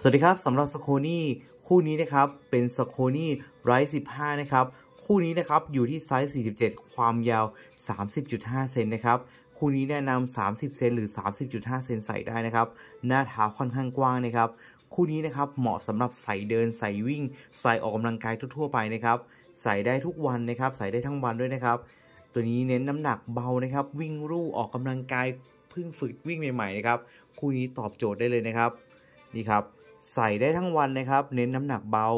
สวัสดีครับสำหรับสโคนี่คู่นี้นะครับเป็นสโคนี่ไรซ์15นะครับคู่นี้นะครับอยู่ที่ไซส์47 ความยาว30.5เซนนะครับคู่นี้แนะนำ30เซนหรือ 30.5เซนใส่ได้นะครับ หน้าท้าค่อนข้างกว้างนะครับ คู่นี้นะครับเหมาะสำหรับใส่เดินใส่วิ่งใส่ออกกำลังกายทั่วๆไปนะครับใส่ได้ทุกวันนะครับ ใส่ได้ทั้งวันด้วยนะครับ ตัวนี้เน้นน้ำหนักเบานะครับวิ่งรู่ออกกำลังกายเพิ่งฝึกวิ่งใหม่ๆนะครับคู่นี้ตอบโจทย์ได้เลยนะครับนี่ครับใส่ได้ทั้งวันนะครับ เน้นน้ำหนักเบา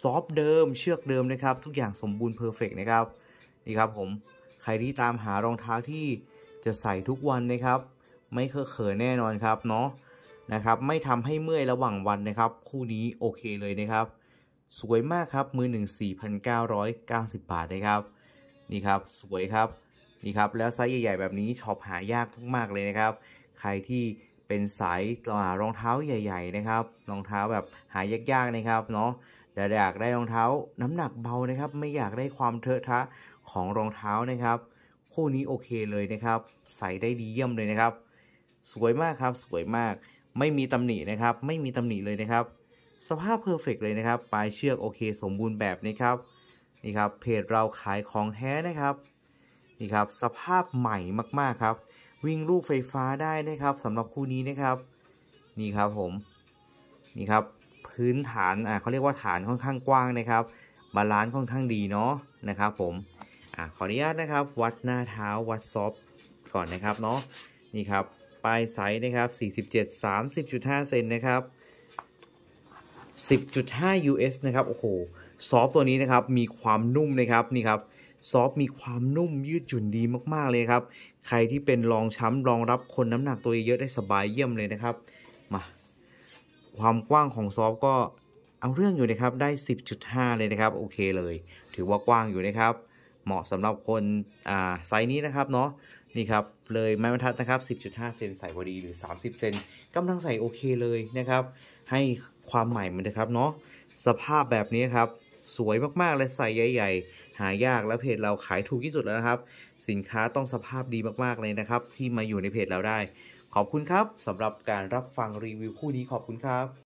ซอฟเดิม เชือกเดิมนะครับ ทุกอย่างสมบูรณ์เพอร์เฟกนะครับนี่ครับผมใครที่ตามหารองเท้าที่จะใส่ทุกวันนะครับไม่เคอะเขินแน่นอนครับเนาะนะครับไม่ทำให้เมื่อยระหว่างวันนะครับคู่นี้โอเคเลยนะครับ สวยมากครับมือหนึ่งสี่พันเเกก้้ารอย้าสิบบาทนะครับนี่ครับสวยครับนี่ครับ แล้วไซส์ใหญ่ ๆ แบบนี้ชอบหายากมากๆเลยนะครับ ใครที่เป็นสายรองเท้าใหญ่ ๆนะครับ รองเท้าแบบหายากๆนะครับเนาะแต่อยากได้รองเท้าน้ำหนักเบานะครับ ไม่อยากได้ความเทอะทะของรองเท้านะครับคู่นี้โอเคเลยนะครับ ใส่ได้ดีเยี่ยมเลยนะครับ สวยมากครับสวยมากไม่มีตำหนินะครับ ไม่มีตำหนิเลยนะครับ สภาพเพอร์เฟกเลยนะครับ ปลายเชือกโอเค สมบูรณ์แบบนะครับนี่ครับ เพจเราขายของแท้นะครับนี่ครับสภาพใหม่มาก ๆครับวิ่งลูกไฟฟ้าได้นะครับสำหรับคู่นี้นะครับนี่ครับผมนี่ครับพื้นฐานอ่าเขาเรียกว่าฐานค่อนข้างกว้างนะครับบาลานซ์ค่อนข้างดีเนาะนะครับ ผมอ่าขออนุญาตนะครับ วัดหน้าเท้า วัดซอฟก่อนนะครับเนาะนี่ครับปลายไซส์นะครับ47 30.5เซนนะครับ10.5 US นะครับโอ้โหซอฟตัวนี้นะครับมีความนุ่มนะครับนี่ครับซอฟมีความนุ่มยืดหยุ่นดีมากๆเลยครับ ใครที่เป็นรองช้ำรองรับคนน้ำหนักตัวเยอะได้สบายเยี่ยมเลยนะครับ มา ความกว้างของซอฟก็ เอาเรื่องอยู่นะครับได้ 10.5 เลยนะครับโอเคเลย ถือว่ากว้างอยู่นะครับ เหมาะสำหรับคนอ่าไซส์นี้นะครับเนาะนี่ครับเลยไม้บรรทัดนะครับ 10.5เซนใส่พอดีหรือ 30 เซนกำลังใส่โอเค เลยนะครับ ให้ความใหม่มันนะครับเนาะสภาพแบบนี้ครับสวยมากๆ และไซส์ใหญ่ๆ หายากแล้วเพจเราขายถูกที่สุดแล้วนะครับ สินค้าต้องสภาพดีมากๆเลยนะครับ ที่มาอยู่ในเพจเราได้ ขอบคุณครับสำหรับการรับฟังรีวิวคู่นี้ขอบคุณครับ